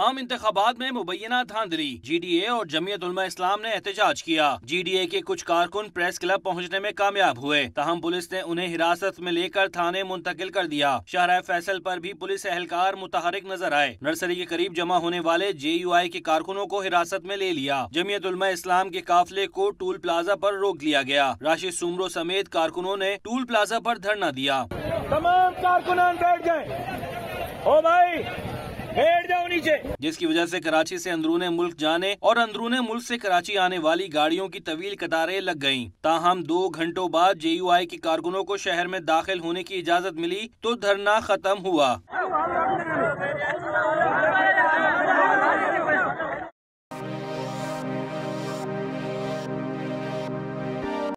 आम इंतबात में मुबैना धांधली जी डी ए और जमीयत उलमा इस्लाम ने एहतजाज किया जी डी ए के कुछ कारकुन प्रेस क्लब पहुँचने में कामयाब हुए तहम पुलिस ने उन्हें हिरासत में लेकर थाने मुंतकिल कर दिया शहर फैसल आरोप भी पुलिस एहलकार मुतहरक नजर आए नर्सरी के करीब जमा होने वाले जे यू आई के कारकुनों को हिरासत में ले लिया जमीयत उलमा इस्लाम के काफिले को टूल प्लाजा आरोप रोक लिया गया राशिद सुमरों समेत कारकुनों ने टूल प्लाजा आरोप धरना दिया तमाम कारकुनान बैठ गए ओ भाई कीजिए जिसकी वजह से कराची से अंदरून मुल्क जाने और अंदरून मुल्क से कराची आने वाली गाड़ियों की तवील कतारें लग गयी ताहम दो घंटों बाद जे यू आई के कारकुनों को शहर में दाखिल होने की इजाज़त मिली तो धरना खत्म हुआ हाँ,